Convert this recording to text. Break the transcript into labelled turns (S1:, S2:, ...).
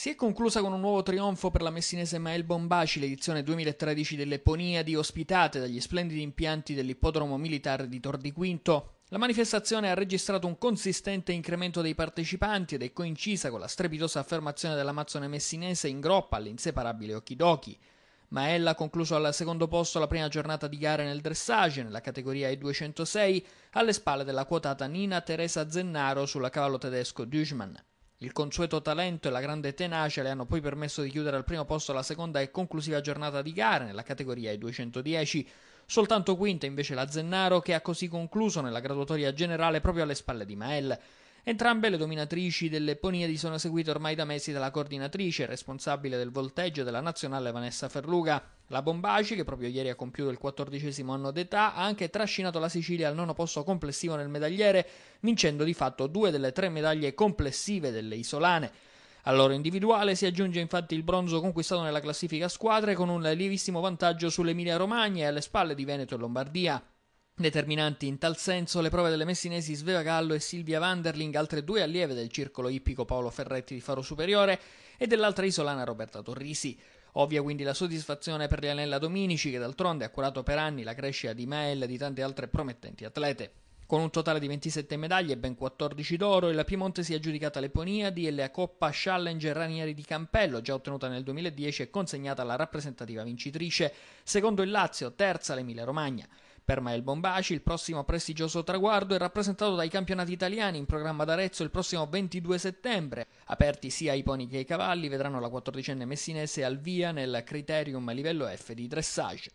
S1: Si è conclusa con un nuovo trionfo per la messinese Mael Bombaci l'edizione 2013 delle Poniadi ospitate dagli splendidi impianti dell'ippodromo militare di Tor di Quinto. La manifestazione ha registrato un consistente incremento dei partecipanti ed è coincisa con la strepitosa affermazione dell'amazzone messinese in groppa all'inseparabile Okidoki. Maella ha concluso al secondo posto la prima giornata di gare nel dressage nella categoria E206 alle spalle della quotata Nina Teresa Zennaro sulla cavallo tedesco Duschmann. Il consueto talento e la grande tenacia le hanno poi permesso di chiudere al primo posto la seconda e conclusiva giornata di gara nella categoria ai 210. Soltanto quinta invece la Zennaro che ha così concluso nella graduatoria generale proprio alle spalle di Mael. Entrambe le dominatrici delle Poniadi sono seguite ormai da mesi dalla coordinatrice responsabile del volteggio della nazionale Vanessa Ferruga. La Bombaci, che proprio ieri ha compiuto il quattordicesimo anno d'età, ha anche trascinato la Sicilia al nono posto complessivo nel medagliere, vincendo di fatto due delle tre medaglie complessive delle isolane. Al loro individuale si aggiunge infatti il bronzo conquistato nella classifica squadre con un lievissimo vantaggio sull'Emilia Romagna e alle spalle di Veneto e Lombardia. Determinanti in tal senso le prove delle messinesi Sveva Gallo e Silvia Vanderling, altre due allieve del circolo ippico Paolo Ferretti di Faro Superiore e dell'altra isolana Roberta Torrisi. Ovvia quindi la soddisfazione per Lianella Dominici, che d'altronde ha curato per anni la crescita di Mael e di tante altre promettenti atlete. Con un totale di 27 medaglie e ben 14 d'oro, il Piemonte si è aggiudicata le Poniadi e la Coppa Challenger Ranieri di Campello, già ottenuta nel 2010 e consegnata alla rappresentativa vincitrice, secondo il Lazio, terza l'Emilia Romagna. Per Mael Bombaci il prossimo prestigioso traguardo è rappresentato dai campionati italiani in programma ad Arezzo il prossimo 22 settembre. Aperti sia i poni che i cavalli vedranno la quattordicenne messinese al via nel Criterium livello F di dressage.